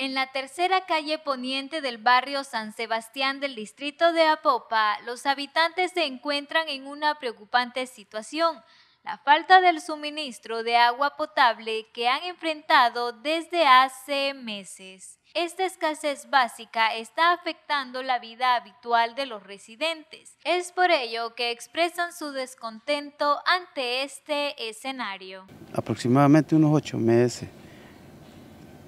En la tercera calle poniente del barrio San Sebastián del distrito de Apopa, los habitantes se encuentran en una preocupante situación. La falta del suministro de agua potable que han enfrentado desde hace meses. Esta escasez básica está afectando la vida habitual de los residentes. Es por ello que expresan su descontento ante este escenario. Aproximadamente unos ocho meses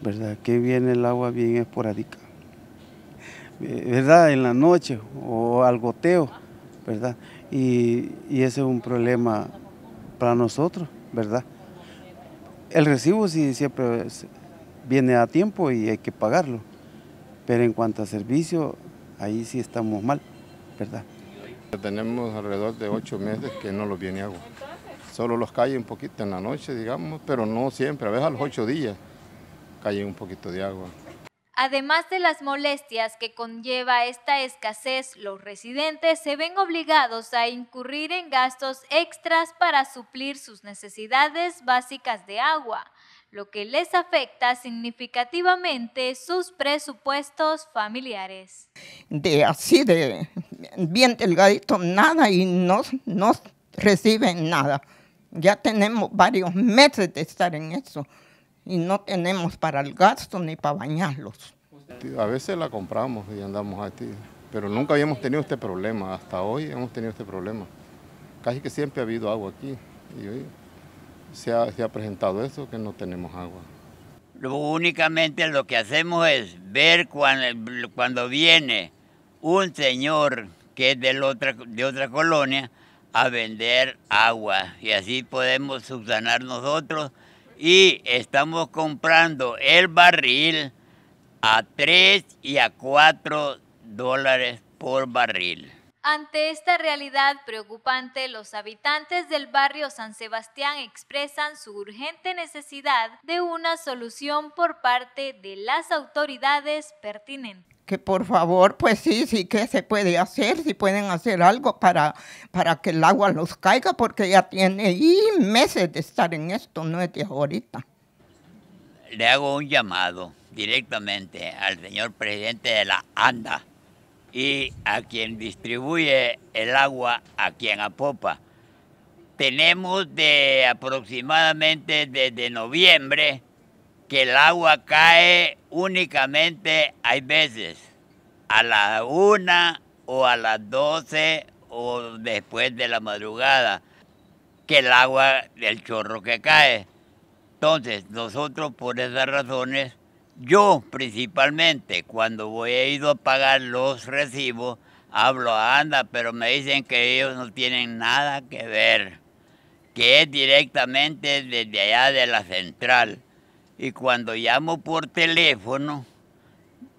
¿verdad? Que viene el agua bien esporádica, eh, ¿verdad? En la noche o al goteo, ¿verdad? Y, ese es un problema para nosotros, ¿verdad? El recibo sí siempre viene a tiempo y hay que pagarlo, pero en cuanto a servicio, ahí sí estamos mal, ¿verdad? Tenemos alrededor de ocho meses que no los viene agua. Solo los cae un poquito en la noche, digamos, pero no siempre, a veces a los ocho días cae un poquito de agua. Además de las molestias que conlleva esta escasez, los residentes se ven obligados a incurrir en gastos extras para suplir sus necesidades básicas de agua, lo que les afecta significativamente sus presupuestos familiares. De así, de bien delgadito, nada y no, no reciben nada. Ya tenemos varios meses de estar en eso y no tenemos para el gasto ni para bañarlos. A veces la compramos y andamos aquí, pero nunca habíamos tenido este problema, hasta hoy hemos tenido este problema. Casi que siempre ha habido agua aquí y hoy se ha, presentado eso, que no tenemos agua. Lo, únicamente lo que hacemos es ver cuando, viene un señor que es otra, de otra colonia a vender agua y así podemos subsanar nosotros y estamos comprando el barril a 3 y a 4 dólares por barril. Ante esta realidad preocupante, los habitantes del barrio San Sebastián expresan su urgente necesidad de una solución por parte de las autoridades pertinentes que por favor, pues sí, sí, que se puede hacer? Si pueden hacer algo para, para que el agua los caiga, porque ya tiene y meses de estar en esto, no es de ahorita. Le hago un llamado directamente al señor presidente de la ANDA y a quien distribuye el agua aquí en apopa. Tenemos de aproximadamente desde noviembre que el agua cae únicamente hay veces a la una o a las doce o después de la madrugada que el agua del chorro que cae. Entonces, nosotros por esas razones, yo principalmente cuando voy a ir a pagar los recibos, hablo a ANDA, pero me dicen que ellos no tienen nada que ver, que es directamente desde allá de la central. Y cuando llamo por teléfono,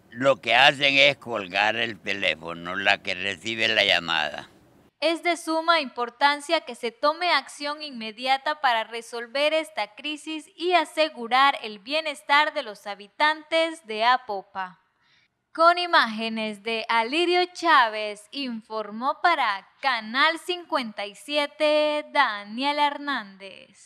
lo que hacen es colgar el teléfono, la que recibe la llamada. Es de suma importancia que se tome acción inmediata para resolver esta crisis y asegurar el bienestar de los habitantes de Apopa. Con imágenes de Alirio Chávez, informó para Canal 57 Daniel Hernández.